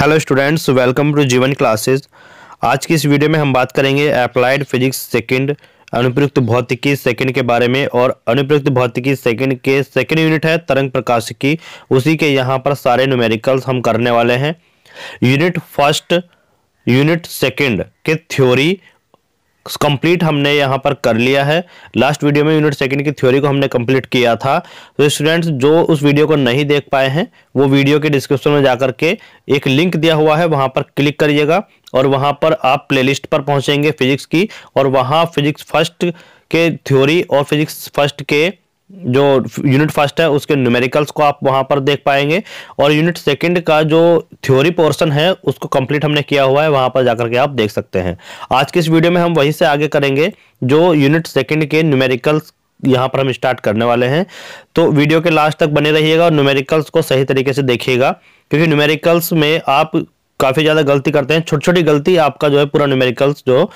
hello students welcome to Jeevan classes आज की इस वीडियो में हम बात करेंगे अप्लाइड फिजिक्स सेकंड अनुप्रयुक्त भौतिकी सेकंड के बारे में और अनुप्रयुक्त भौतिकी सेकंड के सेकंड यूनिट है तरंग प्रकाश की उसी के यहाँ पर सारे न्यूमेरिकल्स हम करने वाले हैं यूनिट फर्स्ट यूनिट सेकंड के थ्योरी कंप्लीट हमने यहाँ पर कर लिया है लास्ट वीडियो में यूनिट सेकंड की थ्योरी को हमने कंप्लीट किया था तो स्टूडेंट्स जो उस वीडियो को नहीं देख पाए हैं वो वीडियो के डिस्क्रिप्शन में जाकर के एक लिंक दिया हुआ है वहाँ पर क्लिक करिएगा और वहाँ पर आप प्लेलिस्ट पर पहुँचेंगे फिजिक्स की और वहाँ फिजिक्स फर्स्ट के थ्योरी और फिजिक्स फर्स्ट के जो यूनिट फर्स्ट है उसके न्यूमेरिकल्स को आप वहाँ पर देख पाएंगे और यूनिट सेकंड का जो थ्योरी पोर्शन है उसको कंप्लीट हमने किया हुआ है वहाँ पर जाकर के आप देख सकते हैं आज की इस वीडियो में हम वहीं से आगे करेंगे जो यूनिट सेकंड के न्यूमेरिकल्स यहाँ पर हम स्टार्ट करने वाले हैं तो वीडियो के लास्ट तक बने रहिएगा और न्यूमेरिकल्स को सही तरीके से देखिएगा क्योंकि न्यूमेरिकल्स में आप काफ़ी ज़्यादा गलती करते हैं छोटी छोटी गलती आपका जो है पूरा न्यूमेरिकल्स जो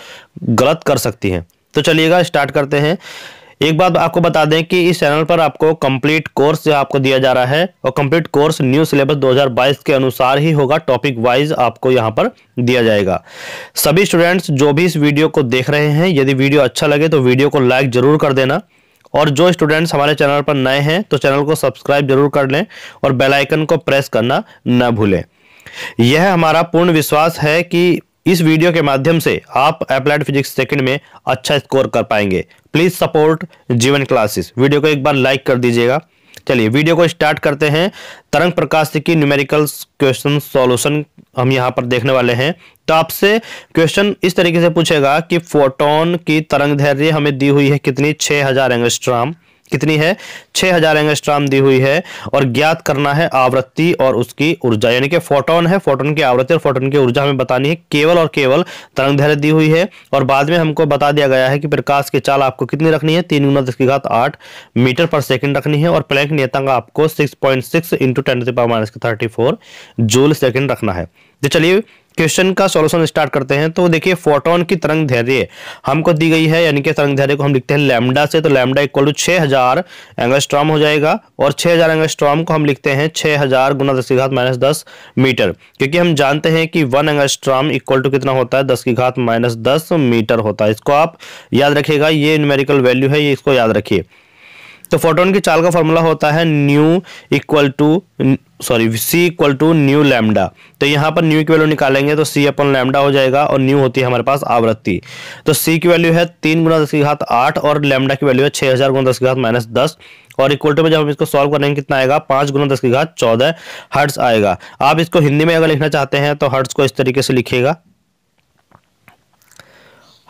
गलत कर सकती है तो चलिएगा स्टार्ट करते हैं एक बात आपको बता दें कि इस चैनल पर आपको कंप्लीट कोर्स जो आपको दिया जा रहा है और कंप्लीट कोर्स न्यू सिलेबस 2022 के अनुसार ही होगा टॉपिक वाइज आपको यहां पर दिया जाएगा सभी स्टूडेंट्स जो भी इस वीडियो को देख रहे हैं यदि वीडियो अच्छा लगे तो वीडियो को लाइक जरूर कर देना और जो स्टूडेंट्स हमारे चैनल पर नए हैं तो चैनल को सब्सक्राइब जरूर कर लें और बेलाइकन को प्रेस करना न भूलें यह हमारा पूर्ण विश्वास है कि इस वीडियो के माध्यम से आप अप्लाइड फिजिक्स सेकंड में अच्छा स्कोर कर पाएंगे please support Jeevan classes video को एक बार लाइक कर दीजिएगा चलिए वीडियो को स्टार्ट करते हैं तरंग प्रकाश की न्यूमेरिकल क्वेश्चन सॉल्यूशन हम यहां पर देखने वाले हैं तो आपसे क्वेश्चन इस तरीके से पूछेगा कि फोटोन की तरंग धैर्य हमें दी हुई है कितनी 6000 हजार एंगस्ट्राम कितनी है 6000 हजार एंगस्ट्राम दी हुई है और ज्ञात करना है आवृत्ति और उसकी ऊर्जा यानी कि फोटोन है फोटोन की आवृत्ति और फोटोन की ऊर्जा हमें बतानी है केवल और केवल तरंग धैर्य दी हुई है और बाद में हमको बता दिया गया है कि प्रकाश की चाल आपको कितनी रखनी है तीन गुना दस की घात आठ मीटर पर सेकेंड रखनी है और प्लैंक नियतांक आपको six point six into ten minus thirty four joule second रखना है तो चलिए क्वेश्चन का सॉल्यूशन स्टार्ट करते हैं तो देखिए फोटोन की तरंग धैर्य हमको दी गई है यानी कि तरंग धैर्य को हम लिखते हैं लैमडा से तो लैमडा इक्वल टू छः हज़ार एंगस्ट्रॉम हो जाएगा और छह हज़ार एंगस्ट्रॉम को हम लिखते हैं छः हज़ार गुना दस की घात माइनस दस मीटर क्योंकि हम जानते हैं कि वन एंगस्ट्रॉम इक्वल टू कितना होता है दस की घात माइनस दस मीटर होता है इसको आप याद रखिएगा ये न्यूमेरिकल वैल्यू है ये इसको याद रखिए तो फोटोन की चाल का फॉर्मूला होता है nu equal to sorry C equal to nu lambda तो यहाँ पर न्यू की वैल्यू निकालेंगे तो सी अपन लैमडा हो जाएगा और न्यू होती है हमारे पास आवृत्ति तो सी की वैल्यू है तीन गुना दस की घात आठ और लैमडा की वैल्यू है छः हज़ार गुना दस की घात माइनस दस और इक्वल टू में जब हम इसको सॉल्व करेंगे कितना आएगा पाँच गुना दस की घात चौदह हर्ट्स आएगा आप इसको हिंदी में अगर लिखना चाहते हैं तो हर्ट्स को इस तरीके से लिखेगा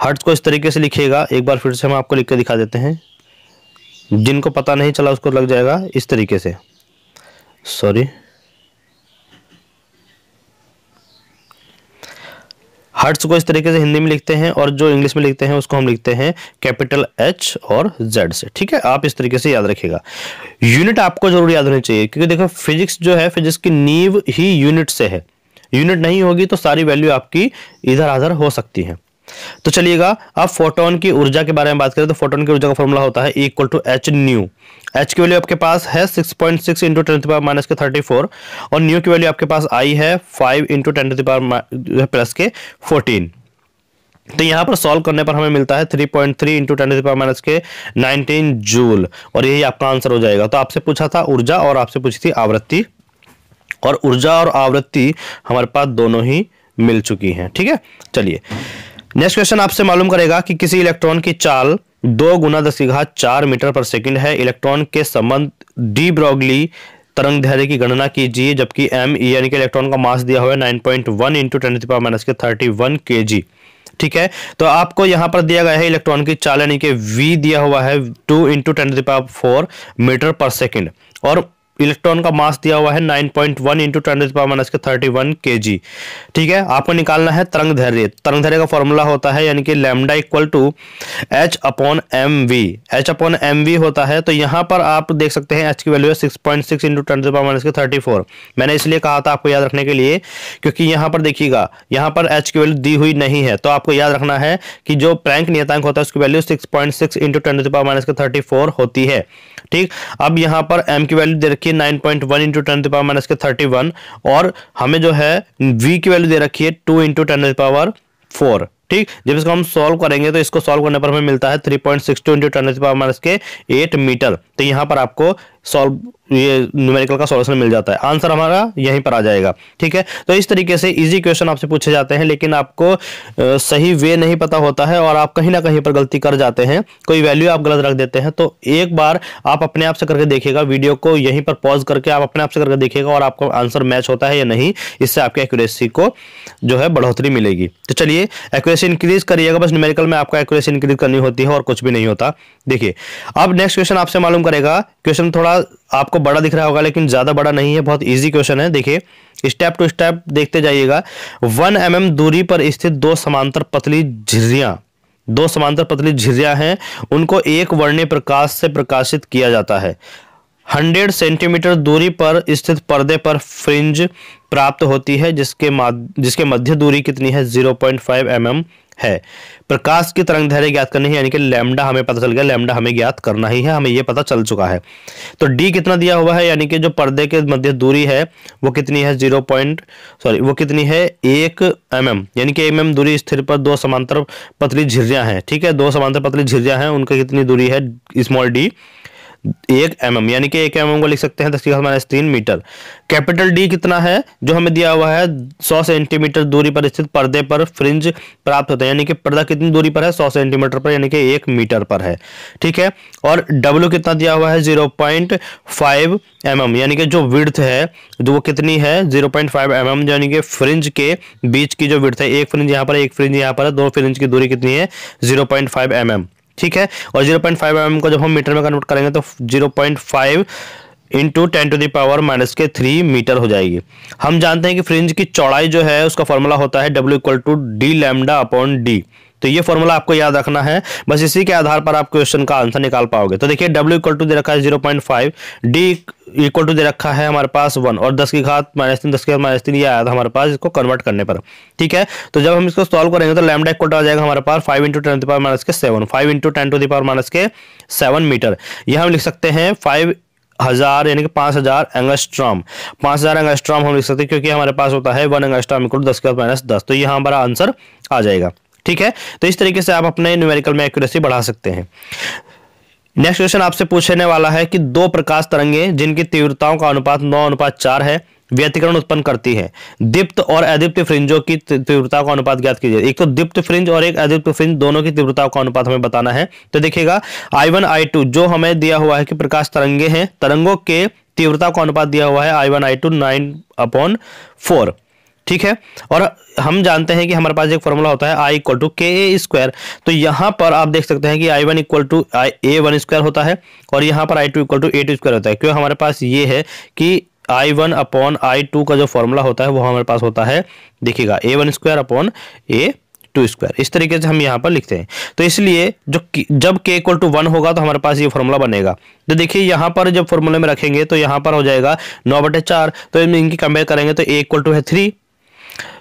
हर्ट्स को इस तरीके से लिखेगा एक बार फिर से हम आपको लिख के दिखा देते हैं जिनको पता नहीं चला उसको लग जाएगा इस तरीके से सॉरी हर्ट्स को इस तरीके से हिंदी में लिखते हैं और जो इंग्लिश में लिखते हैं उसको हम लिखते हैं कैपिटल एच और जेड से ठीक है आप इस तरीके से याद रखिएगा यूनिट आपको जरूर याद होनी चाहिए क्योंकि देखो फिजिक्स जो है फिजिक्स की नींव ही यूनिट से है यूनिट नहीं होगी तो सारी वैल्यू आपकी इधर आधर हो सकती है तो चलिएगा अब फोटोन की ऊर्जा के बारे में बात करें तो फोटोन की ऊर्जा का फॉर्मूला होता है equal to H nu H की वैल्यू आपके पास है six point six into ten power minus के थर्टी फोर और न्यू की वैल्यू आपके पास आई है five into ten power plus के फोर्टीन तो यहाँ पर सॉल्व करने पर हमें मिलता है three point three into ten power minus के नाइनटीन जूल और यही आपका आंसर हो जाएगा तो आपसे पूछा था ऊर्जा और आपसे पूछी थी आवृत्ति और ऊर्जा और आवृत्ति हमारे पास दोनों ही मिल चुकी हैं ठीक है चलिए नेक्स्ट क्वेश्चन आपसे मालूम करेगा कि किसी इलेक्ट्रॉन की चाल दो गुना दस की घात चार मीटर पर सेकंड है इलेक्ट्रॉन के संबंध डी ब्रॉगली तरंग धैर्य की गणना कीजिए जबकि एम यानी कि इलेक्ट्रॉन का मास दिया हुआ है nine point one into ten power minus के थर्टी वन के जी ठीक है तो आपको यहां पर दिया गया है इलेक्ट्रॉन की चाल यानी कि वी दिया हुआ है two into ten power four metre per second और इलेक्ट्रॉन का मास दिया हुआ है 9.1 point one into ten power minus के थर्टी वन के जी ठीक है आपको निकालना है तरंग धैर्य तरंग धैर्य का फॉर्मूला होता है यानी कि lambda equal to H upon M V H upon M V होता है तो यहाँ पर आप देख सकते हैं एच की वैल्यू है six point six into ten power minus के थर्टी फोर मैंने इसलिए कहा था आपको याद रखने के लिए क्योंकि यहाँ पर देखिएगा यहाँ पर एच की वैल्यू दी हुई नहीं है तो आपको याद रखना है कि जो प्रैंक नियतांक होता है उसकी value six point six into ten power minus के थर्टी फोर होती है ठीक अब यहाँ पर एम की वैल्यू दे रखी है nine point one into ten power minus के थर्टी वन और हमें जो है वी की वैल्यू दे रखी है two into ten power four ठीक जब इसको हम सॉल्व करेंगे तो इसको सॉल्व करने पर हमें मिलता है three point six two into ten power minus के एट मीटर तो यहाँ पर आपको सॉल्व ये न्यूमेरिकल का सॉल्यूशन मिल जाता है आंसर हमारा यहीं पर आ जाएगा ठीक है तो इस तरीके से इजी क्वेश्चन आपसे पूछे जाते हैं लेकिन आपको सही वे नहीं पता होता है और आप कहीं ना कहीं पर गलती कर जाते हैं कोई वैल्यू आप गलत रख देते हैं तो एक बार आप अपने आप से करके देखेगा वीडियो को यहीं पर पॉज करके आप अपने आप से करके देखेगा और आपका आंसर मैच होता है या नहीं इससे आपकी एक्यूरेसी को जो है बढ़ोतरी मिलेगी तो चलिए एक्यूरेसी इंक्रीज करिएगा बस न्यूमेरिकल में आपका एक्यूरेसी इंक्रीज करनी होती है और कुछ भी नहीं होता देखिए अब नेक्स्ट क्वेश्चन आपसे मालूम करेगा क्वेश्चन थोड़ा आपको बड़ा दिख रहा होगा लेकिन ज़्यादा बड़ा नहीं है बहुत इजी क्वेश्चन है देखिए स्टेप टू स्टेप देखते जाइएगा वन एम mm दूरी पर स्थित दो समांतर पतली झिरियाँ दो समांतर पतली झिरियाँ हैं उनको एक वर्णीय प्रकाश से प्रकाशित किया जाता है 100 सेंटीमीटर दूरी पर स्थित पर्दे पर फ्रिंज प्राप्त होती है जिसके जिसके मध्य दूरी कितनी है 0.5 पॉइंट mm है प्रकाश की तरंग धैर्य ज्ञात करनी है यानी कि लैम्डा हमें पता चल गया लैम्डा हमें ज्ञात करना ही है हमें यह पता चल चुका है तो डी कितना दिया हुआ है यानी कि जो पर्दे के मध्य दूरी है वो कितनी है जीरो पॉइंट सॉरी वो कितनी है एक एम mm, यानी कि एम mm दूरी स्थिर पर दो समांतर पतली झिरियाँ हैं ठीक है दो समांतर पतली झिरियाँ हैं उनकी कितनी दूरी है स्मॉल डी एक एम mm, यानी कि एक एम mm को लिख सकते हैं दस की घात माइनस तीन मीटर कैपिटल डी कितना है जो हमें दिया हुआ है सौ सेंटीमीटर दूरी पर स्थित पर्दे पर फ्रिंज प्राप्त होता है यानी कि पर्दा कितनी दूरी पर है सौ सेंटीमीटर पर यानी कि एक मीटर पर है ठीक है और डब्ल्यू कितना दिया हुआ है जीरो पॉइंट फाइव एम यानी कि जो विर्थ है जो वो कितनी है जीरो पॉइंट फाइव एम यानी कि फ्रिंज के बीच की जो विर्थ है एक फ्रिंज यहाँ पर एक फ्रिंज यहाँ पर है दो फ्रिंज की दूरी कितनी है जीरो पॉइंट फाइव एम ठीक है और जीरो पॉइंट फाइव एम को जब हम मीटर में कन्वर्ट करेंगे तो zero point five into ten to the power minus के थ्री मीटर हो जाएगी हम जानते हैं कि फ्रिंज की चौड़ाई जो है उसका फॉर्मूला होता है W equal to D lambda upon D तो ये फॉर्मूला आपको याद रखना है बस इसी के आधार पर आप क्वेश्चन का आंसर निकाल पाओगे तो देखिए डब्ल्यू इक्वल टू दे रखा है zero point five D equal to दे रखा है हमारे पास वन और दस की घात माइनस तीन दस की घात माइनस तीन ये आया था हमारे पास इसको कन्वर्ट करने पर ठीक है तो जब हम इसको सॉल्व करेंगे तो लैमडा इक्वल टू आ जाएगा हमारे पास five into ten to power minus के seven five into ten to the power minus के सेवन मीटर यह हम लिख सकते हैं फाइव हज़ार यानी कि पांच हज़ार एंगस्ट्रॉम पांच हज़ार एंगस्ट्रॉम हम लिख सकते हैं क्योंकि हमारे पास होता है वन एंगस्ट्रॉम इक्वल टू दस के माइनस दस तो यह हमारा आंसर आ जाएगा ठीक है तो इस तरीके से आप अपने न्यूमेरिकल में एक्यूरेसी बढ़ा सकते हैं नेक्स्ट क्वेश्चन आपसे पूछने वाला है कि दो प्रकाश तरंगे जिनकी तीव्रताओं का अनुपात नौ अनुपात चार है व्यतिकरण उत्पन्न करती है दीप्त और अदीप्त फ्रिंजों की तीव्रता का अनुपात ज्ञात कीजिए एक तो दीप्त फ्रिंज और एक अदीप्त फ्रिंज दोनों की तीव्रता का अनुपात हमें बताना है तो देखिएगा आई वन आई टू जो हमें दिया हुआ है कि प्रकाश तरंगे हैं तरंगों के तीव्रता का अनुपात दिया हुआ है I one I two nine upon four ठीक है और हम जानते हैं कि हमारे पास एक फॉर्मूला होता है आई इक्वल टू के ए स्क्वायर तो यहाँ पर आप देख सकते हैं कि I one equal to I A one square होता है और यहाँ पर I two equal to A two square होता है क्यों हमारे पास ये है कि I one upon I two का जो फॉर्मूला होता है वो हमारे पास होता है देखिएगा A one square upon A two square इस तरीके से हम यहाँ पर लिखते हैं तो इसलिए जो जब के इक्वल टू वन होगा तो हमारे पास ये फॉर्मूला बनेगा तो देखिए यहाँ पर जब फॉर्मूले में रखेंगे तो यहाँ पर हो जाएगा नौ बटे चार तो इनकी कंपेयर करेंगे तो ए इक्वल टू है थ्री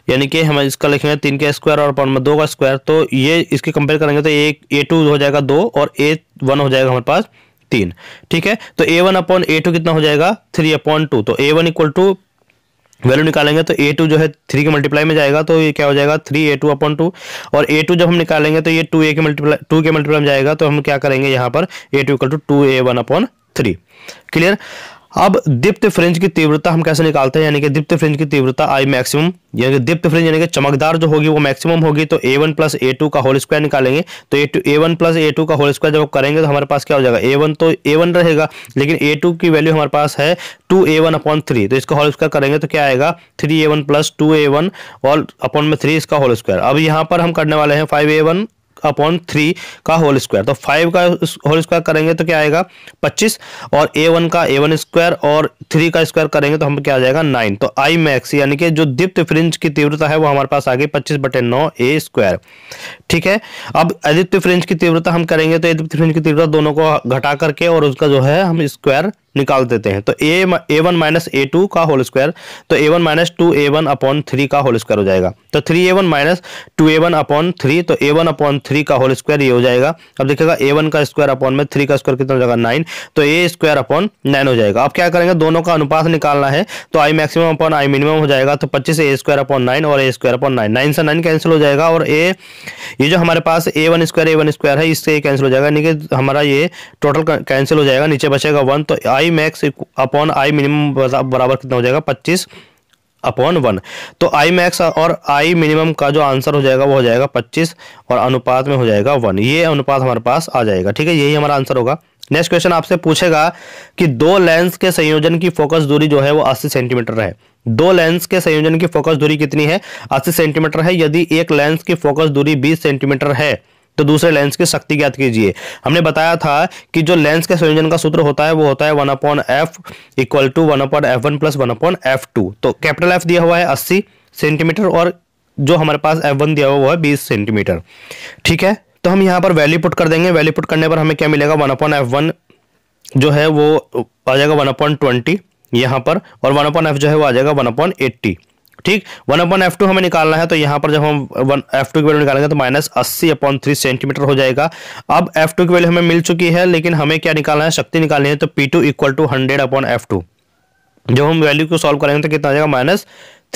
यानी कि हम इसका लिखेंगे तीन का स्क्वायर और अपन में दो का स्क्वायर तो ये इसके कंपेयर करेंगे तो एक ए टू हो जाएगा दो और ए वन हो जाएगा हमारे पास तीन ठीक है तो A one upon A two कितना हो जाएगा थ्री अपॉन टू तो A one equal to value निकालेंगे तो ए टू जो है थ्री के मल्टीप्लाई में जाएगा तो ये क्या हो जाएगा three A two upon two और ए टू जब हम निकालेंगे तो ये टू ए के मल्टीप्लाई टू के मल्टीप्लाई में जाएगा तो हम क्या करेंगे यहाँ पर A two equal to two A one upon three clear अब दीप्त फ्रिंज की तीव्रता हम कैसे निकालते हैं यानी कि दीप्त फ्रिंज की तीव्रता आई मैक्सिमम यानी कि दीप्त फ्रिंज यानी कि चमकदार जो होगी वो मैक्सिमम होगी तो A one plus A two का होल स्क्वायर निकालेंगे तो A two A one plus A two का होल स्क्वायर जब करेंगे तो हमारे पास क्या हो जाएगा ए वन तो ए वन रहेगा लेकिन ए टू की वैल्यू हमारे पास है two A one upon three तो इसका होल स्क्वायर करेंगे तो क्या आएगा three A one plus two A one और अपॉन में थ्री इसका होल स्क्वायर अब यहाँ पर हम करने वाले हैं five A one upon three का होल स्क्वायर तो फाइव का होल स्क्वायर करेंगे तो क्या आएगा पच्चीस और ए वन का ए वन स्क्वायर और थ्री का स्क्वायर करेंगे तो हम क्या आ जाएगा नाइन तो आई मैक्स यानी कि जो दीप्त फ्रिंज की तीव्रता है वो हमारे पास आ गई पच्चीस बटे नौ ए स्क्वायर ठीक है अब अदित्य फ्रिंज की तीव्रता हम करेंगे तो अदित्य फ्रिंज की तीव्रता दोनों को घटा करके और उसका जो है हम स्क्वायर निकाल देते हैं तो A A one minus A two का होल स्क्वायर तो A one minus two A one upon three का होल स्क्वायर हो जाएगा तो three A one minus two A one upon three तो ए वन अपॉन थ्री का whole square ये हो जाएगा अब देखिएगा ए वन का स्क्वायर अपॉन में थ्री का स्क्वायर कितना हो जाएगा नाइन तो ए स्क्वायर अपॉन नाइन हो जाएगा अब क्या करेंगे दोनों का अनुपात निकालना है तो I maximum upon I minimum हो जाएगा तो पच्चीस ए स्क्वायर अपॉन नाइन और A square upon nine nine से नाइन कैंसिल हो जाएगा और ए ये जो हमारे पास A one square A one square है इससे कैंसिल हो जाएगा यानी कि हमारा ये टोटल कैंसिल हो जाएगा नीचे बचेगा वन तो I I max upon I minimum बराबर कितना हो जाएगा पच्चीस अपॉन वन तो आई मैक्स और आई मिनिमम का जो आंसर हो जाएगा वो हो जाएगा पच्चीस और अनुपात में हो जाएगा वन ये अनुपात हमारे पास आ जाएगा ठीक है यही हमारा आंसर होगा नेक्स्ट क्वेश्चन आपसे पूछेगा कि दो लेंस के संयोजन की फोकस दूरी जो है वो 80 सेंटीमीटर है दो लेंस के संयोजन की फोकस दूरी कितनी है 80 सेंटीमीटर है यदि एक लेंस की फोकस दूरी 20 सेंटीमीटर है तो दूसरे लेंस की शक्ति ज्ञात कीजिए हमने बताया था कि जो लेंस के संयोजन का सूत्र होता है वो होता है one upon F equal to one upon F one plus one upon F two तो कैपिटल एफ दिया हुआ है अस्सी सेंटीमीटर और जो हमारे पास एफ वन दिया हुआ है बीस सेंटीमीटर ठीक है तो हम यहाँ पर वैल्यू पुट कर देंगे वैल्यू पुट करने पर हमें क्या मिलेगा वन अपॉन एफ वन जो है वो आ जाएगा वन अपॉन ट्वेंटी यहाँ पर और वन अपॉन एफ जो है वो आ जाएगा वन अपॉन एट्टी ठीक वन अपॉन एफ टू हमें निकालना है तो यहां पर जब हम वन एफ टू की वैल्यू निकालेंगे तो माइनस अस्सी अपॉन थ्री सेंटीमीटर हो जाएगा अब एफ टू की वैल्यू हमें मिल चुकी है लेकिन हमें क्या निकालना है शक्ति निकालनी है तो P two equal to hundred upon F two जब हम वैल्यू को सॉल्व करेंगे तो कितना आ जाएगा माइनस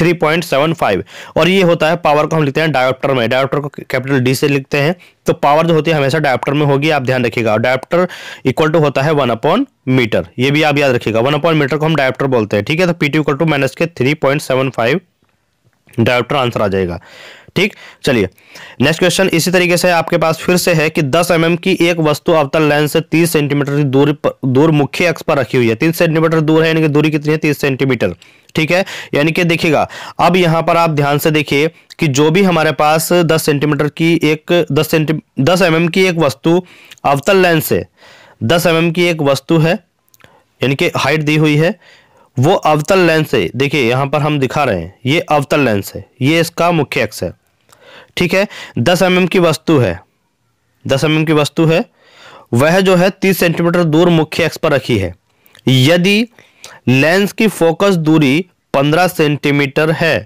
3.75 और ये होता है पावर को हम लिखते हैं डायोप्टर में डायोप्टर को कैपिटल डी से लिखते हैं तो पावर जो होती है हमेशा डायोप्टर में होगी आप ध्यान रखिएगा डायोप्टर इक्वल टू होता है वन अपॉन मीटर ये भी आप याद रखिएगा वन अपॉन मीटर को हम डायोप्टर बोलते हैं ठीक है तो पीटी इक्वल टू माइनस के three point seven five dioptre answer आ जाएगा ठीक चलिए नेक्स्ट क्वेश्चन इसी तरीके से आपके पास फिर से है कि 10 एम mm की एक वस्तु अवतल लेंस से 30 सेंटीमीटर की दूरी दूर मुख्य अक्ष पर रखी हुई है 30 सेंटीमीटर दूर है यानी कि दूरी कितनी है 30 सेंटीमीटर ठीक है यानी कि देखिएगा अब यहां पर आप ध्यान से देखिए कि जो भी हमारे पास 10 सेंटीमीटर की एक दस सेंटी दस एम mm की एक वस्तु अवतल लेंस से दस एम mm की एक वस्तु है यानी कि हाइट दी हुई है वो अवतल लेंस है देखिए यहाँ पर हम दिखा रहे हैं ये अवतल लेंस है ये इसका मुख्य अक्ष है ठीक है दस एम mm की वस्तु है दस एम mm की वस्तु है वह जो है तीस सेंटीमीटर दूर मुख्य अक्ष पर रखी है यदि लेंस की फोकस दूरी पंद्रह सेंटीमीटर है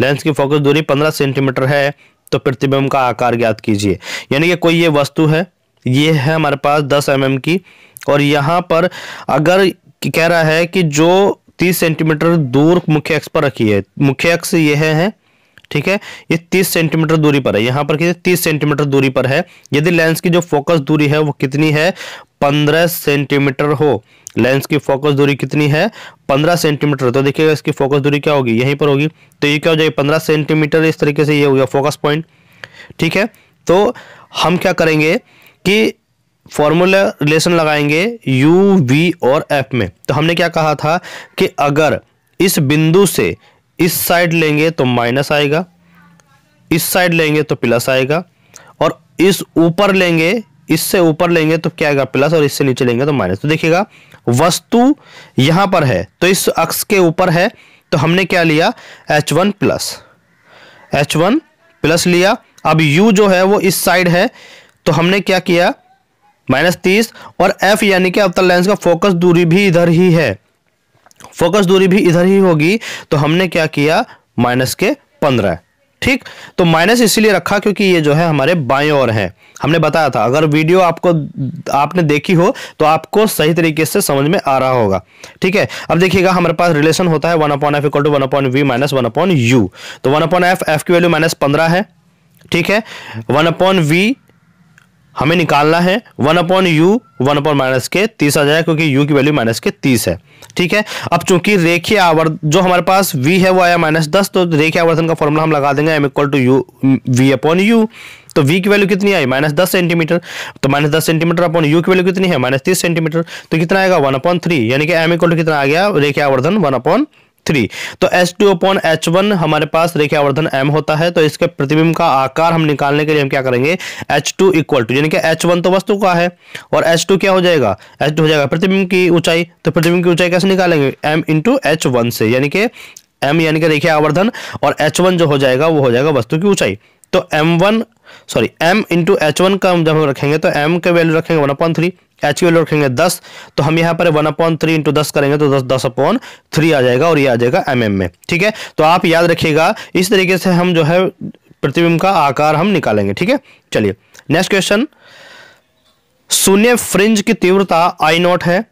लेंस की फोकस दूरी पंद्रह सेंटीमीटर है तो प्रतिबिंब का आकार ज्ञात कीजिए यानी कि कोई ये वस्तु है ये है हमारे पास दस एम mm की और यहाँ पर अगर कह रहा है कि जो तीस सेंटीमीटर दूर मुख्य अक्ष पर रखी है मुख्य अक्ष यह है ठीक है ये तीस सेंटीमीटर दूरी पर है यहाँ पर कितने सेंटीमीटर दूरी पर है यदि लेंस की जो फोकस दूरी है वो कितनी है पंद्रह सेंटीमीटर हो लेंस की फोकस दूरी कितनी है पंद्रह सेंटीमीटर तो देखिएगा इसकी फोकस दूरी क्या होगी यहीं पर होगी तो ये क्या हो जाएगी पंद्रह सेंटीमीटर इस तरीके से ये हो गया फोकस पॉइंट ठीक है तो हम क्या करेंगे कि फॉर्मूला रिलेशन लगाएंगे u, v और f में तो हमने क्या कहा था कि अगर इस बिंदु से इस साइड लेंगे तो माइनस आएगा इस साइड लेंगे तो प्लस आएगा और इस ऊपर लेंगे इससे ऊपर लेंगे तो क्या आएगा प्लस और इससे नीचे लेंगे तो माइनस तो देखिएगा वस्तु यहां पर है तो इस अक्ष के ऊपर है तो हमने क्या लिया H one plus H one plus लिया अब यू जो है वो इस साइड है तो हमने क्या किया माइनस तीस और एफ यानी कि अवतल लेंस का फोकस दूरी भी इधर ही है फोकस दूरी भी इधर ही होगी तो हमने क्या किया माइनस के पंद्रह ठीक तो माइनस इसीलिए रखा क्योंकि ये जो है हमारे बाएं ओर है हमने बताया था अगर वीडियो आपको आपने देखी हो तो आपको सही तरीके से समझ में आ रहा होगा ठीक है अब देखिएगा हमारे पास रिलेशन होता है one upon F equal to one upon V minus one upon U तो वन अपॉन एफ एफ की वैल्यू माइनस पंद्रह है ठीक है वन अपॉन वी हमें निकालना है one upon U one upon minus के तीस आ जाएगा क्योंकि यू की वैल्यू माइनस के तीस है ठीक है अब चूंकि रेखीय आवर्त जो हमारे पास वी है वो आया माइनस दस तो रेखीय आवर्तन का फॉर्मूला हम लगा देंगे M equal to U V upon U तो v की वैल्यू कितनी आई माइनस दस सेंटीमीटर तो माइनस दस सेंटीमीटर अपॉन यू की वैल्यू कितनी है माइनस तीस सेंटीमीटर तो कितना आएगा वन अपॉन थ्री यानी कि एम इक्वल टू कितना आ गया रेखीय आवर्धन वन अपॉन थ्री तो H two upon H one हमारे पास रेखावर्धन एम होता है तो इसके प्रतिबिंब का आकार हम निकालने के लिए हम क्या करेंगे एच टू इक्वल टू यानी कि एच वन तो वस्तु का है और एच टू क्या हो जाएगा एच टू हो जाएगा प्रतिबिंब की ऊंचाई तो प्रतिबिंब की ऊंचाई कैसे निकालेंगे एम इंटू एच वन से यानी कि एम यानी कि रेखा आवर्धन और एच वन जो हो जाएगा वो हो जाएगा वस्तु की ऊंचाई तो M one sorry M into H one का जब हम रखेंगे तो एम का वैल्यू रखेंगे वन अपॉन थ्री एच की वैल्यू रखेंगे दस तो हम यहाँ पर वन अपॉन थ्री इंटू दस करेंगे तो दस दस अपॉन थ्री आ जाएगा और ये आ जाएगा एम mm में ठीक है तो आप याद रखिएगा इस तरीके से हम जो है प्रतिबिंब का आकार हम निकालेंगे ठीक है चलिए नेक्स्ट क्वेश्चन शून्य फ्रिंज की तीव्रता आई नॉट है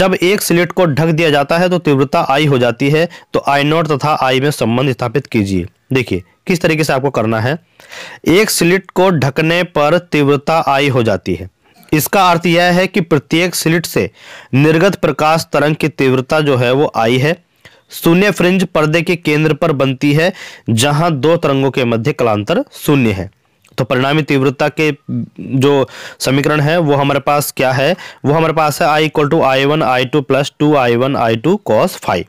जब एक स्लिट को ढक दिया जाता है तो तीव्रता आई हो जाती है तो आई नॉट तथा आई में संबंध स्थापित कीजिए देखिए किस तरीके से आपको करना है एक स्लिट को ढकने पर तीव्रता आई हो जाती है इसका अर्थ यह है कि प्रत्येक स्लिट से निर्गत प्रकाश तरंग की तीव्रता जो है वो आई है शून्य फ्रिंज पर्दे के केंद्र पर बनती है जहां दो तरंगों के मध्य कलांतर शून्य है तो परिणामी तीव्रता के जो समीकरण है वो हमारे पास क्या है वो हमारे पास है I equal to I one I two plus two I one I two cos phi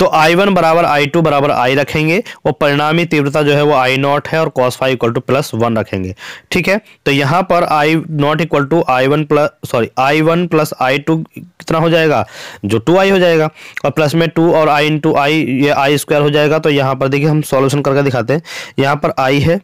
तो आई वन बराबर आई टू बराबर आई रखेंगे और परिणामी तीव्रता जो है वो आई नॉट है और cos phi equal to plus one रखेंगे ठीक है तो यहाँ पर I naught equal to I one plus sorry I one plus I two कितना हो जाएगा जो टू आई हो जाएगा और प्लस में टू और आई टू आई ये आई स्क्वायर हो जाएगा तो यहाँ पर देखिए हम सॉल्यूशन करके दिखाते हैं यहाँ पर आई है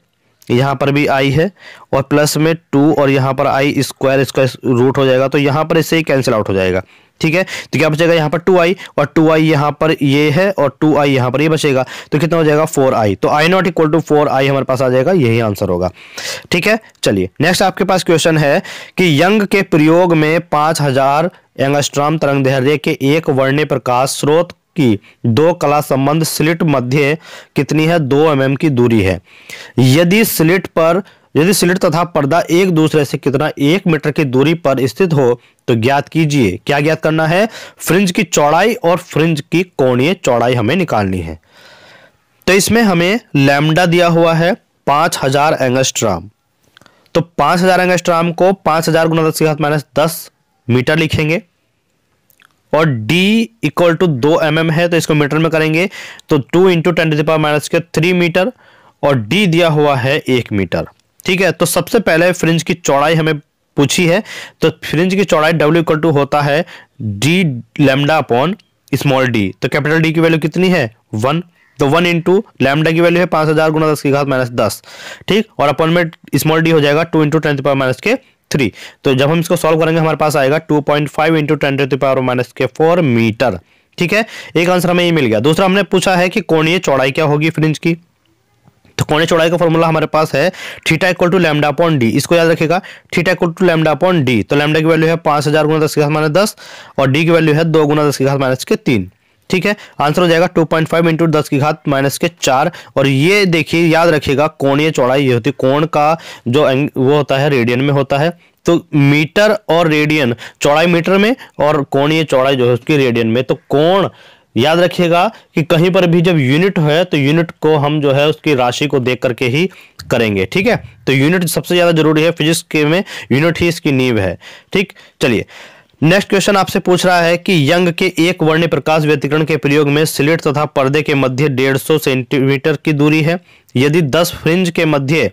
यहाँ पर भी आई है और प्लस में टू और यहाँ पर आई स्क्वायर इसका रूट हो जाएगा तो यहाँ पर इससे ही कैंसिल आउट हो जाएगा ठीक है तो क्या बचेगा यहाँ पर टू आई और टू आई यहाँ पर ये है और टू आई यहाँ पर ये बचेगा तो कितना हो जाएगा फोर आई तो I naught equal to four I हमारे पास आ जाएगा यही आंसर होगा ठीक है चलिए नेक्स्ट आपके पास क्वेश्चन है कि यंग के प्रयोग में पाँच हजार एंगस्ट्राम तरंग दैर्ध्य के एक वर्ण्य प्रकाश स्रोत की दो कला संबंध स्लिट मध्य कितनी है दो एम mm की दूरी है यदि स्लिट पर यदि स्लिट तथा पर्दा एक दूसरे से कितना एक मीटर की दूरी पर स्थित हो तो ज्ञात कीजिए क्या ज्ञात करना है फ्रिंज की चौड़ाई और फ्रिंज की कोणीय चौड़ाई हमें निकालनी है तो इसमें हमें लैमडा दिया हुआ है पांच हजार एंगस्ट्राम तो पांच हजार एंगस्ट्राम को पांच हजार गुना दस के साथ माइनस दस मीटर लिखेंगे और d इक्वल टू दो एम mm है तो इसको मीटर में करेंगे तो two into ten to minus के थ्री मीटर और d दिया हुआ है एक मीटर ठीक है तो सबसे पहले फ्रिंज की चौड़ाई हमें पूछी है तो फ्रिंज की चौड़ाई डब्ल्यू इक्वल टू होता है D lambda upon small d तो कैपिटल डी की वैल्यू कितनी है वन तो वन इंटू लेमडा की वैल्यू है पांच हज़ार गुना दस की घात माइनस दस ठीक और अपॉन में स्मॉल डी हो जाएगा two into ten power minus के थ्री तो जब हम इसको सॉल्व करेंगे हमारे पास आएगा two point five into ten power minus के फोर मीटर ठीक है एक आंसर हमें ये मिल गया दूसरा हमने पूछा है कि कोणीय चौड़ाई क्या होगी फ्रिंज की तो कोने चौड़ाई का फॉर्मूला हमारे पास है theta equal to lambda upon D इसको याद रखेगा theta equal to lambda upon D तो लैमडा की वैल्यू है पांच हज़ार गुना दस के घात माइनस दस और डी की वैल्यू है दो गुना दस के घात माइनस के तीन ठीक है आंसर हो जाएगा टू पॉइंट फाइव इंटू दस की घात माइनस के चार और ये देखिए याद रखिएगा कोणीय चौड़ाई ये होती है कोण का जो वो होता है रेडियन में होता है तो मीटर और रेडियन चौड़ाई मीटर में और कोणीय चौड़ाई जो है उसकी रेडियन में तो कोण याद रखिएगा कि कहीं पर भी जब यूनिट है तो यूनिट को हम जो है उसकी राशि को देख करके ही करेंगे ठीक है तो यूनिट सबसे ज़्यादा जरूरी है फिजिक्स के में यूनिट ही इसकी नींव है ठीक चलिए नेक्स्ट क्वेश्चन आपसे पूछ रहा है कि यंग के एक वर्ण्य प्रकाश व्यतिकरण के प्रयोग में सिलेट तथा पर्दे के मध्य डेढ़ सेंटीमीटर की दूरी है यदि दस फ्रिंज के मध्य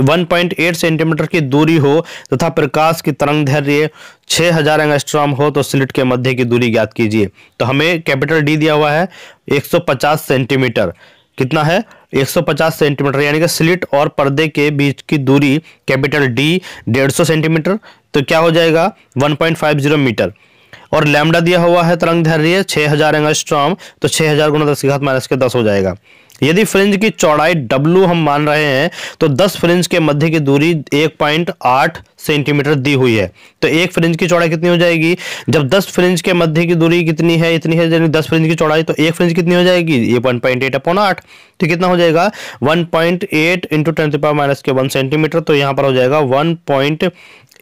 1.8 सेंटीमीटर की दूरी हो तथा तो प्रकाश की तरंग धैर्य 6000 हजार एंगस्ट्रॉम हो तो स्लिट के मध्य की दूरी ज्ञात कीजिए तो हमें कैपिटल डी दिया हुआ है 150 सेंटीमीटर कितना है 150 सेंटीमीटर यानी कि स्लिट और पर्दे के बीच की दूरी कैपिटल डी 150 सेंटीमीटर तो क्या हो जाएगा 1.50 मीटर और लैमडा दिया हुआ है तरंग धैर्य छह हजार एंगस्ट्रॉम तो छह हजार गुना दस के घात माइनस के दस हो जाएगा यदि फ्रिंज की चौड़ाई W हम मान रहे हैं तो 10 फ्रिंज के मध्य की दूरी 1.8 सेंटीमीटर दी हुई है तो एक फ्रिंज की चौड़ाई कितनी हो जाएगी जब 10 फ्रिंज के मध्य की दूरी कितनी है इतनी है यानी 10 फ्रिंज की चौड़ाई तो एक फ्रिंज कितनी हो जाएगी ये वन पॉइंट अपॉन आठ तो कितना हो जाएगा one point eight into ten minus के वन सेंटीमीटर तो यहाँ पर हो जाएगा point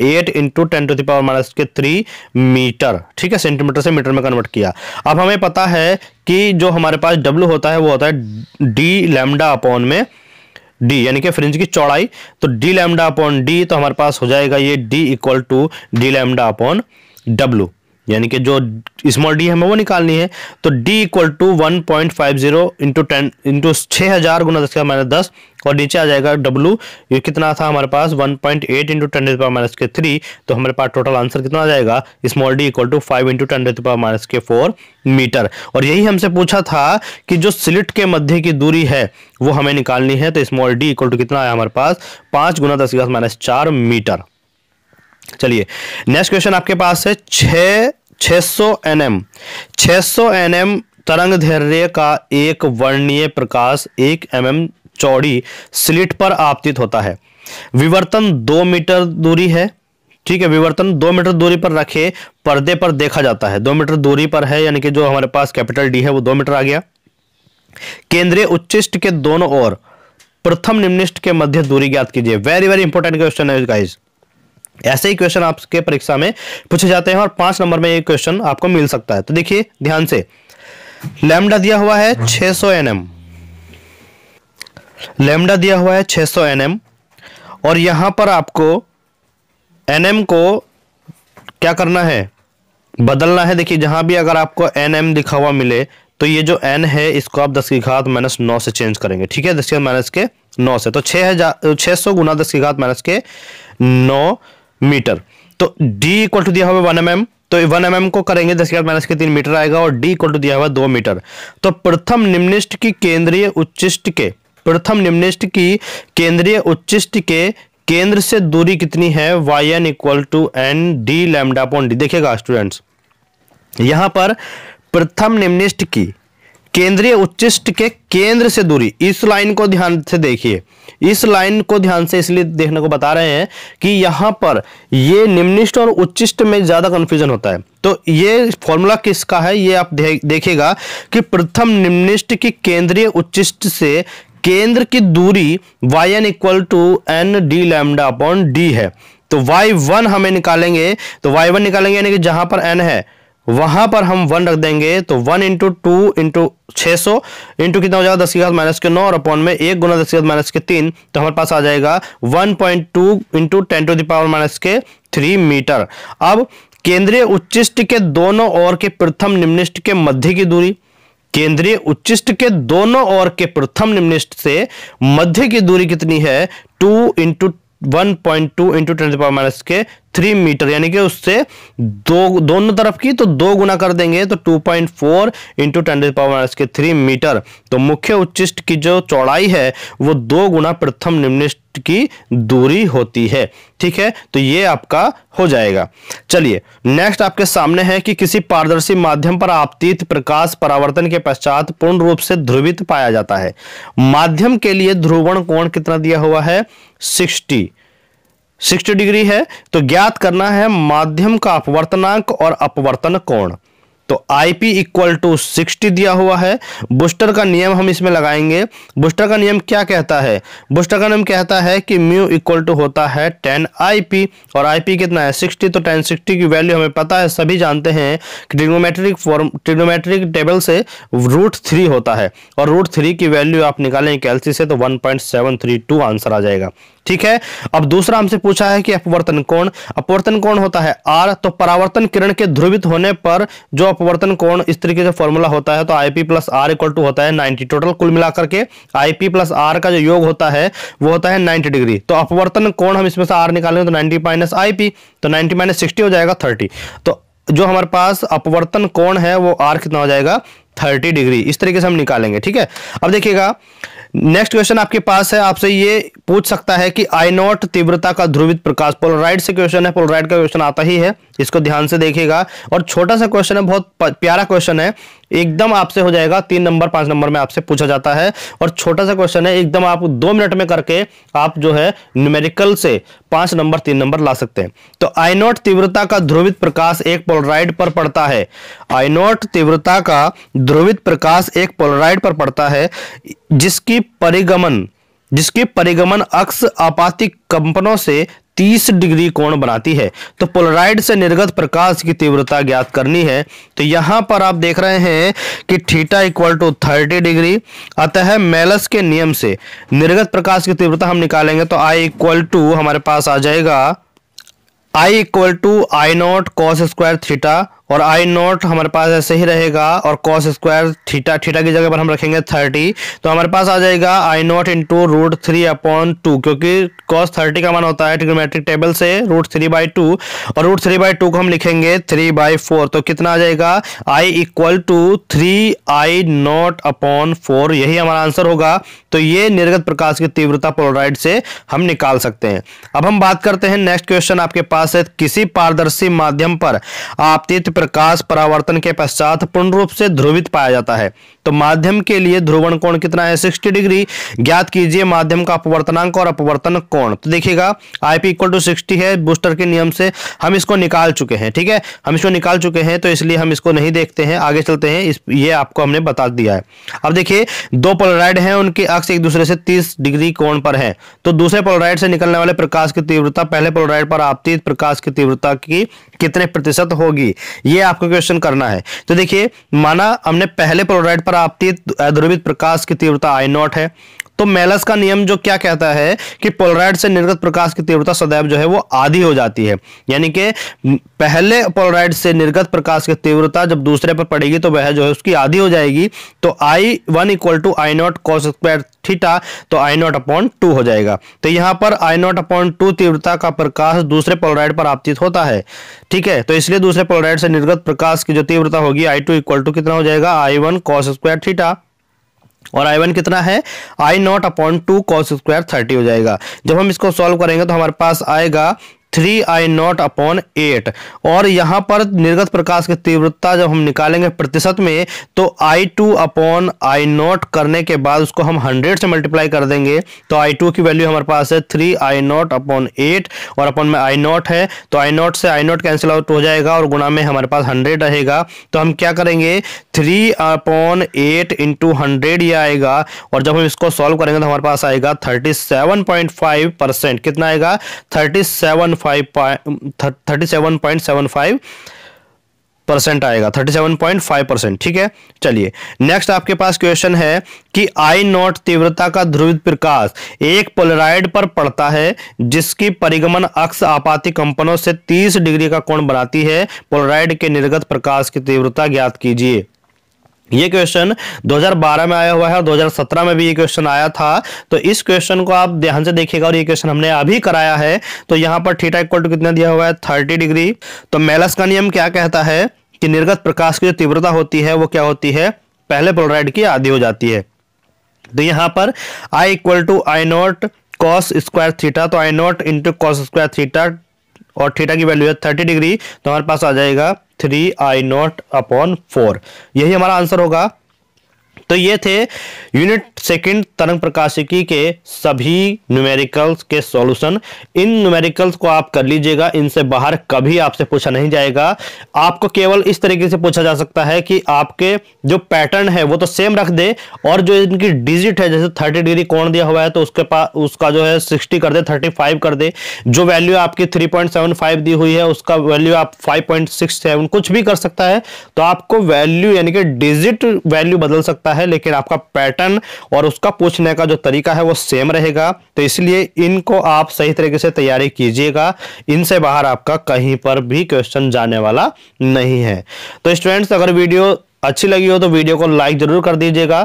eight into ten to the power minus के थ्री मीटर ठीक है सेंटीमीटर से मीटर में कन्वर्ट किया अब हमें पता है कि जो हमारे पास डब्ल्यू होता है वो होता है डी लैमडा अपॉन में डी यानी कि फ्रिंज की चौड़ाई तो डी लैमडा अपॉन डी तो हमारे पास हो जाएगा ये D equal to D lambda upon W यानी कि जो स्मॉल डी हमें वो निकालनी है तो D equal to one point five zero into ten into छः हज़ार गुना दस का माइनस दस और नीचे आ जाएगा डब्लू ये कितना था हमारे पास one point eight into ten रुपये माइनस के थ्री तो हमारे पास टोटल आंसर कितना आ जाएगा small d equal to five into ten power minus के फोर मीटर और यही हमसे पूछा था कि जो स्लिट के मध्य की दूरी है वो हमें निकालनी है तो स्मॉल डी इक्वल टू कितना आया हमारे पास पाँच गुना दस माइनस चार मीटर चलिए नेक्स्ट क्वेश्चन आपके पास है छ छह सौ एन एम छः सौ एन एम तरंग धैर्य का एक वर्णीय प्रकाश एक एम एम चौड़ी स्लिट पर आपतित होता है विवर्तन दो मीटर दूरी है ठीक है विवर्तन दो मीटर दूरी पर रखे पर्दे पर देखा जाता है दो मीटर दूरी पर है यानी कि जो हमारे पास कैपिटल डी है वो दो मीटर आ गया केंद्रीय उच्चिष्ट के दोनों ओर प्रथम निम्निष्ट के मध्य दूरी ज्ञात कीजिए वेरी वेरी इंपॉर्टेंट क्वेश्चन है गाइस ऐसे ही क्वेश्चन आपके परीक्षा में पूछे जाते हैं और पांच नंबर में ये क्वेश्चन आपको मिल सकता है तो देखिए ध्यान से लेमडा दिया हुआ है 600 सौ एन लेमडा दिया हुआ है 600 सौ एन और यहां पर आपको एन को क्या करना है बदलना है देखिए जहां भी अगर आपको एन एम लिखा हुआ मिले तो ये जो एन है इसको आप दस की घात माइनस नौ से चेंज करेंगे ठीक है दस की माइनस के नौ से तो छह हजार छः सौ गुना दस की घात माइनस के नौ मीटर तो डी इक्वल टू दिया हुआ वन एम एम तो वन एम एम को करेंगे दस ग्यारह माइनस के तीन मीटर आएगा और डी इक्वल टू दिया हुआ दो मीटर तो प्रथम निम्निष्ट की केंद्रीय उच्चिष्ट के प्रथम निम्निष्ट की केंद्रीय उच्चिष्ट के केंद्र से दूरी कितनी है Y N equal to N D lambda upon D देखिएगा स्टूडेंट्स यहां पर प्रथम निम्निष्ट की केंद्रीय उच्चिष्ट के केंद्र से दूरी इस लाइन को ध्यान से देखिए इस लाइन को ध्यान से इसलिए देखने को बता रहे हैं कि यहां पर ये निम्निष्ट और उच्चिष्ट में ज़्यादा कन्फ्यूजन होता है तो ये फॉर्मूला किसका है ये आप दे, देखेगा कि प्रथम निम्निष्ट की केंद्रीय उच्चिष्ट से केंद्र की दूरी Y N equal to N D lambda upon D है तो वाई वन हमें निकालेंगे तो वाई वन निकालेंगे यानी कि जहां पर एन है वहां पर हम वन रख देंगे तो वन इंटू टू इंटू छः सौ इंटू कितना हो जाएगा दस की घात माइनस के नौ और अपॉन में एक गुना दस की घात माइनस के तीन तो हमारे पास आ जाएगा one point two into ten to the power minus के थ्री मीटर अब केंद्रीय उच्चिष्ट के दोनों ओर के प्रथम निम्निष्ट के मध्य की दूरी केंद्रीय उच्चिष्ट के दोनों ओर के प्रथम निम्निष्ट से मध्य की दूरी कितनी है two into one point two into ten the power minus के थ्री मीटर यानी कि उससे दो दोनों तरफ की तो दो गुना कर देंगे तो two point four into ten power minus के थ्री मीटर तो मुख्य उच्चिष्ट की जो चौड़ाई है वो दो गुना प्रथम निम्निष्ट की दूरी होती है ठीक है तो ये आपका हो जाएगा चलिए नेक्स्ट आपके सामने है कि किसी पारदर्शी माध्यम पर आपतीत प्रकाश परावर्तन के पश्चात पूर्ण रूप से ध्रुवित पाया जाता है माध्यम के लिए ध्रुवण कोण कितना दिया हुआ है सिक्सटी 60 डिग्री है तो ज्ञात करना है माध्यम का अपवर्तनांक और अपवर्तन कोण तो आई इक्वल टू सिक्सटी दिया हुआ है बूस्टर का नियम हम इसमें लगाएंगे बूस्टर का नियम क्या कहता है बूस्टर का नियम कहता है कि म्यू इक्वल टू होता है टेन आई और आई कितना है सिक्सटी तो टेन सिक्सटी की वैल्यू हमें पता है सभी जानते हैं कि ट्रिग्नोमेट्रिक फॉर्म ट्रिग्नोमेट्रिक टेबल से रूट थ्री होता है और रूट थ्री की वैल्यू आप निकालें कैलसी से तो one point seven three two answer आ जाएगा ठीक है अब दूसरा हमसे पूछा है कि अपवर्तन कोण अपवर्तन कोण होता है आर तो परावर्तन किरण के ध्रुवित होने पर जो अपवर्तन कोण इस तरीके से फॉर्मूला होता है तो I P plus R equal to होता है नाइन्टी टोटल कुल मिलाकर के आई पी प्लस आर का जो योग होता है वो होता है नाइन्टी डिग्री तो अपवर्तन कोण हम इसमें से आर निकालेंगे तो नाइनटी माइनस आई पी तो नाइन्टी माइनस सिक्सटी हो जाएगा थर्टी तो जो हमारे पास अपवर्तन कोण है वो आर कितना हो जाएगा 30 डिग्री इस तरीके से हम निकालेंगे ठीक है अब देखिएगा नेक्स्ट क्वेश्चन आपके पास है आपसे ये पूछ सकता है कि आई नॉट तीव्रता का ध्रुवित प्रकाश पोलराइड से क्वेश्चन है पोलराइड का क्वेश्चन आता ही है इसको ध्यान से देखिएगा और छोटा सा क्वेश्चन है बहुत प्यारा क्वेश्चन है एकदम आपसे हो जाएगा तीन नंबर पांच नंबर में आपसे पूछा जाता है और छोटा सा क्वेश्चन है एकदम आप दो मिनट में करके आप जो है न्यूमेरिकल से पांच नंबर तीन नंबर ला सकते हैं तो आई नॉट तीव्रता का ध्रुवित प्रकाश एक पोलराइड पर पड़ता है आई नॉट तीव्रता का ध्रुवित प्रकाश एक पोलराइड पर पड़ता है जिसकी परिगमन जिसकी परिगमन अक्ष आपातिक कंपनों से 30 डिग्री कोण बनाती है तो पोलराइड से निर्गत प्रकाश की तीव्रता ज्ञात करनी है तो यहाँ पर आप देख रहे हैं कि theta equal to thirty degree अतः मेलस के नियम से निर्गत प्रकाश की तीव्रता हम निकालेंगे तो आई इक्वल टू हमारे पास आ जाएगा I equal to I naught cos square theta और आई नॉट हमारे पास ऐसे ही रहेगा और कॉस स्क्वायर थीटा थीटा की जगह पर हम रखेंगे थर्टी तो हमारे पास आ जाएगा I naught into root three upon two क्योंकि कॉस थर्टी का मान होता है ट्रिग्नोमेट्रिक टेबल से रूट थ्री बाई टू और रूट थ्री बाई टू को हम लिखेंगे थ्री बाई फोर तो कितना आ जाएगा I equal to three I naught upon four यही हमारा आंसर होगा तो ये निर्गत प्रकाश की तीव्रता पोलोराइड से हम निकाल सकते हैं अब हम बात करते हैं नेक्स्ट क्वेश्चन आपके पास है किसी पारदर्शी माध्यम पर आपतित प्रकाश परावर्तन के पश्चात पूर्ण रूप से ध्रुवित पाया जाता है तो माध्यम के लिए ध्रुवण कोण कितना है सिक्सटी डिग्री ज्ञात कीजिए माध्यम का अपवर्तनांक और अपवर्तन कोण तो देखिएगा आईपी इक्वल टू सिक्सटी है बूस्टर के नियम से हम इसको निकाल चुके हैं ठीक है हम इसको निकाल चुके हैं तो इसलिए हम इसको नहीं देखते हैं आगे चलते हैं इस ये आपको हमने बता दिया है अब देखिए दो पोलराइड हैं उनके अक्ष एक दूसरे से तीस डिग्री कोण पर है तो दूसरे पोलराइड से निकलने वाले प्रकाश की तीव्रता पहले पोलराइड पर आपती प्रकाश की तीव्रता की कितने प्रतिशत होगी ये आपको क्वेश्चन करना है तो देखिए माना हमने पहले प्लोराइड पर आपती ध्रुवित प्रकाश की तीव्रता आई नॉट है तो मेलस का नियम जो क्या कहता है कि पोलराइड से निर्गत प्रकाश की तीव्रता सदैव जो है वो आधी हो जाती है यानी कि पहले पोलराइड से निर्गत प्रकाश की तीव्रता जब दूसरे पर पड़ेगी तो वह जो है उसकी आधी हो जाएगी तो I one equal to I naught cos square theta तो आई नॉट अपॉन टू हो जाएगा तो यहां पर आई नॉट अपॉन टू तीव्रता का प्रकाश दूसरे पोलराइड पर आपतित होता है ठीक है तो इसलिए दूसरे पोलराइड से निर्गत प्रकाश की जो तीव्रता होगी आई टू इक्वल टू कितना हो जाएगा I one cos square theta और आई वन कितना है I naught upon two cos square thirty हो जाएगा जब हम इसको सॉल्व करेंगे तो हमारे पास आएगा three I naught upon eight और यहाँ पर निर्गत प्रकाश की तीव्रता जब हम निकालेंगे प्रतिशत में तो I two upon I naught करने के बाद उसको हम हंड्रेड से मल्टीप्लाई कर देंगे तो आई टू की वैल्यू हमारे पास है three I naught upon eight और अपॉन में आई नॉट है तो आई नॉट से आई नॉट कैंसिल आउट हो जाएगा और गुणा में हमारे पास हंड्रेड रहेगा तो हम क्या करेंगे three upon eight into hundred ये आएगा और जब हम इसको सॉल्व करेंगे तो हमारे पास आएगा thirty seven point five percent कितना आएगा thirty seven five percent um, आएगा thirty seven point five percent ठीक है चलिए नेक्स्ट आपके पास क्वेश्चन है कि आई नॉट तीव्रता का ध्रुवित प्रकाश एक पोलराइड पर पड़ता है जिसकी परिगमन अक्ष आपाती कंपनों से तीस डिग्री का कोण बनाती है पोलराइड के निर्गत प्रकाश की तीव्रता ज्ञात कीजिए ये क्वेश्चन 2012 में आया हुआ है और 2017 में भी ये क्वेश्चन आया था तो इस क्वेश्चन को आप ध्यान से देखिएगा और ये क्वेश्चन हमने अभी कराया है तो यहाँ पर थीटा इक्वल टू कितना दिया हुआ है 30 डिग्री तो मेलस का नियम क्या कहता है कि निर्गत प्रकाश की जो तीव्रता होती है वो क्या होती है पहले पोलराइड की आधी हो जाती है तो यहाँ पर I equal to I naught cos square theta तो I naught into cos square theta और थीटा की वैल्यू है थर्टी डिग्री तो हमारे पास आ जाएगा three I naught upon four यही हमारा आंसर होगा तो ये थे यूनिट सेकंड तरंग प्रकाशिकी के सभी न्यूमेरिकल्स के सॉल्यूशन इन न्यूमेरिकल्स को आप कर लीजिएगा इनसे बाहर कभी आपसे पूछा नहीं जाएगा आपको केवल इस तरीके से पूछा जा सकता है कि आपके जो पैटर्न है वो तो सेम रख दे और जो इनकी डिजिट है जैसे थर्टी डिग्री कौन दिया हुआ है तो उसके पास उसका जो है सिक्सटी कर दे थर्टी फाइव कर दे जो वैल्यू आपकी थ्री पॉइंट सेवन फाइव दी हुई है उसका वैल्यू आप फाइव पॉइंट सिक्स सेवन कुछ भी कर सकता है तो आपको वैल्यू यानी कि डिजिट वैल्यू बदल सकता है है लेकिन आपका पैटर्न और उसका पूछने का जो तरीका है वो सेम रहेगा तो इसलिए इनको आप सही तरीके से तैयारी कीजिएगा इनसे बाहर आपका कहीं पर भी क्वेश्चन जाने वाला नहीं है तो स्टूडेंट्स अगर वीडियो अच्छी लगी हो तो वीडियो को लाइक जरूर कर दीजिएगा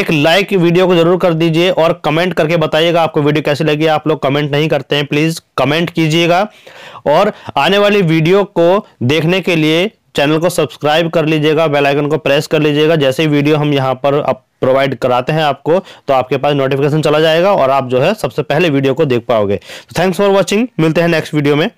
एक लाइक वीडियो को जरूर कर दीजिए और कमेंट करके बताइएगा आपको वीडियो कैसी लगी आप लोग कमेंट नहीं करते हैं प्लीज़ कमेंट कीजिएगा और आने वाली वीडियो को देखने के लिए चैनल को सब्सक्राइब कर लीजिएगा बेल आइकन को प्रेस कर लीजिएगा जैसे ही वीडियो हम यहाँ पर आप प्रोवाइड कराते हैं आपको तो आपके पास नोटिफिकेशन चला जाएगा और आप जो है सबसे पहले वीडियो को देख पाओगे तो थैंक्स फॉर वॉचिंग मिलते हैं नेक्स्ट वीडियो में